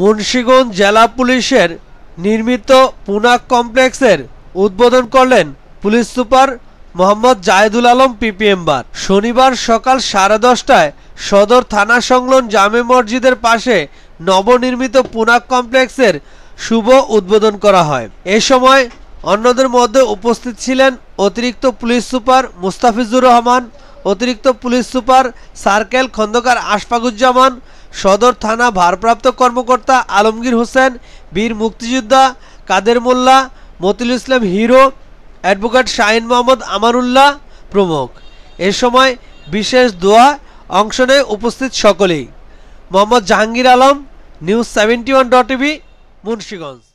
মুন্সীগঞ্জ জেলা পুলিশের নির্মিত পুনাক কমপ্লেক্সের উদ্বোধন করলেন পুলিশ সুপার মোহাম্মদ জায়দুল আলম পিপিএমবার শনিবার সকাল সাড়ে দশটায় সদর থানা সংলগ্ন জামে মসজিদের পাশে নবনির্মিত পুনাক কমপ্লেক্সের শুভ উদ্বোধন করা হয় এ সময় অন্যদের মধ্যে উপস্থিত ছিলেন অতিরিক্ত পুলিশ সুপার মুস্তাফিজুর রহমান অতিরিক্ত police super circle Khandakar Ashfakuzzaman সদর থানা ভারপ্রাপ্ত কর্মকর্তা আলমগীর হোসেন বীর মুক্তিযোদ্ধা কাদের মোল্লা মতিল ইসলাম হিরো অ্যাডভোকেট শাহিন মোহাম্মদ আমানুল্লাহ প্রমুখ এ সময় বিশেষ দোয়া অংশ নেয় উপস্থিত সকলেই Mohammad Jahangir Alam news seventy one dot TV Munshiganj